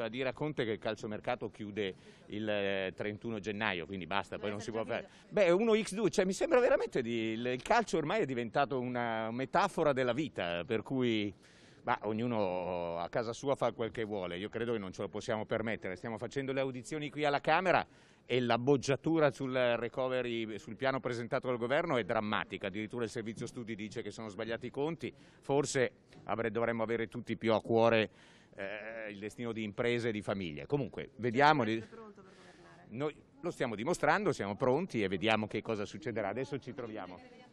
bisogna dire a Conte che il calciomercato chiude il 31 eh, gennaio, quindi basta, poi non si può fare. Beh, 1x2, cioè mi sembra veramente di... il calcio ormai è diventato una metafora della vita, per cui... Ma ognuno a casa sua fa quel che vuole, io credo che non ce lo possiamo permettere. Stiamo facendo le audizioni qui alla Camera e la boggiatura sul recovery, sul piano presentato dal governo è drammatica, addirittura il servizio studi dice che sono sbagliati i conti, forse dovremmo avere tutti più a cuore eh, il destino di imprese e di famiglie. Comunque, vediamo. Noi lo stiamo dimostrando, siamo pronti e vediamo che cosa succederà. Adesso ci troviamo.